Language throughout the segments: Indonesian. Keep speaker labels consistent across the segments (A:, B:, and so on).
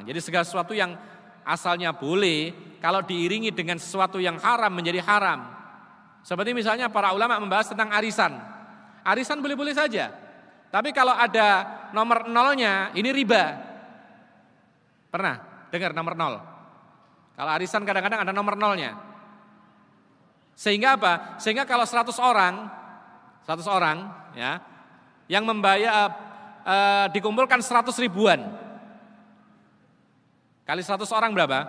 A: Nah, jadi segala sesuatu yang asalnya boleh, kalau diiringi dengan sesuatu yang haram menjadi haram. Seperti misalnya para ulama membahas tentang arisan. Arisan boleh-boleh saja. Tapi kalau ada nomor nolnya, ini riba. Pernah dengar nomor nol? Kalau arisan kadang-kadang ada nomor nolnya. Sehingga apa? Sehingga kalau 100 orang, 100 orang ya, yang membayar eh, eh dikumpulkan 100 ribuan, Kali 100 orang berapa?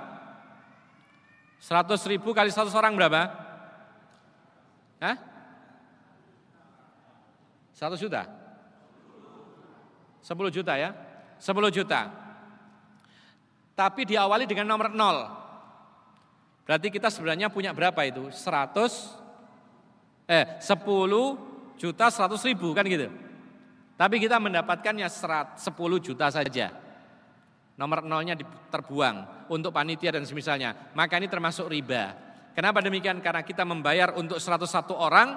A: 100 ribu kali 100 orang berapa? Hah? 100 juta? 10 juta ya? 10 juta. Tapi diawali dengan nomor 0. Berarti kita sebenarnya punya berapa itu? 100 eh 10 juta 100 ribu kan gitu. Tapi kita mendapatkannya 10 juta saja. Nomor nolnya terbuang untuk panitia dan semisalnya. Maka ini termasuk riba. Kenapa demikian? Karena kita membayar untuk 101 orang,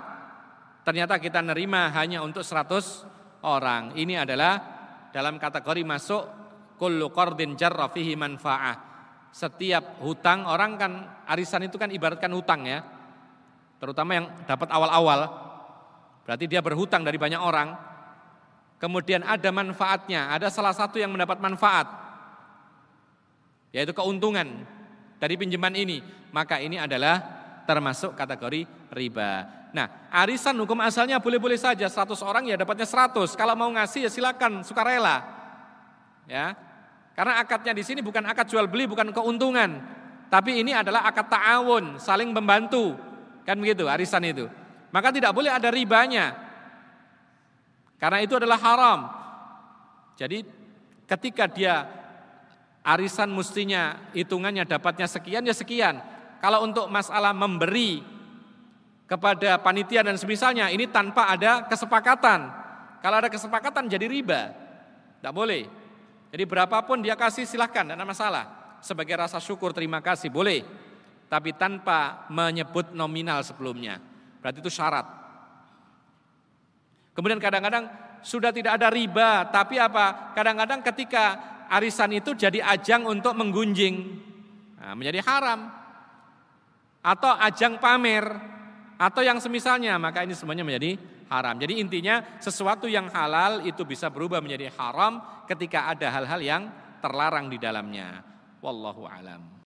A: ternyata kita nerima hanya untuk 100 orang. Ini adalah dalam kategori masuk kullu qardin jarra fihi manfaah. Setiap hutang orang kan arisan itu kan ibaratkan hutang ya. Terutama yang dapat awal-awal. Berarti dia berhutang dari banyak orang. Kemudian ada manfaatnya, ada salah satu yang mendapat manfaat yaitu keuntungan dari pinjaman ini, maka ini adalah termasuk kategori riba. Nah, arisan hukum asalnya boleh-boleh saja 100 orang ya dapatnya 100. Kalau mau ngasih ya silakan sukarela. Ya. Karena akadnya di sini bukan akad jual beli, bukan keuntungan, tapi ini adalah akad ta'awun, saling membantu. Kan begitu arisan itu. Maka tidak boleh ada ribanya. Karena itu adalah haram. Jadi ketika dia arisan mestinya hitungannya dapatnya sekian ya sekian. Kalau untuk masalah memberi kepada panitia dan semisalnya ini tanpa ada kesepakatan. Kalau ada kesepakatan jadi riba. Tidak boleh. Jadi berapapun dia kasih silahkan, tidak ada masalah. Sebagai rasa syukur terima kasih boleh. Tapi tanpa menyebut nominal sebelumnya. Berarti itu syarat. Kemudian kadang-kadang sudah tidak ada riba, tapi apa? Kadang-kadang ketika arisan itu jadi ajang untuk menggunjing, nah, menjadi haram, atau ajang pamer, atau yang semisalnya, maka ini semuanya menjadi haram. Jadi intinya sesuatu yang halal itu bisa berubah menjadi haram ketika ada hal-hal yang terlarang di dalamnya. Wallahu alam.